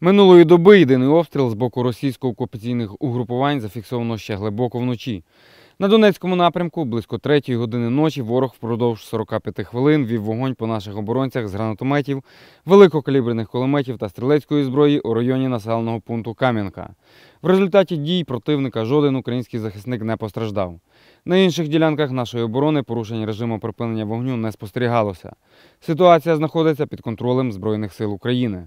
Минулої доби єдиний обстріл з боку російсько-окупаційних угрупувань зафіксовано ще глибоко вночі. На Донецькому напрямку близько третьої години ночі ворог впродовж 45 хвилин вів вогонь по наших оборонцях з гранатометів, великокаліберних кулеметів та стрілецької зброї у районі населеного пункту Кам'янка. В результаті дій противника жоден український захисник не постраждав. На інших ділянках нашої оборони порушень режиму припинення вогню не спостерігалося. Ситуація знаходиться під контролем Збройних сил України.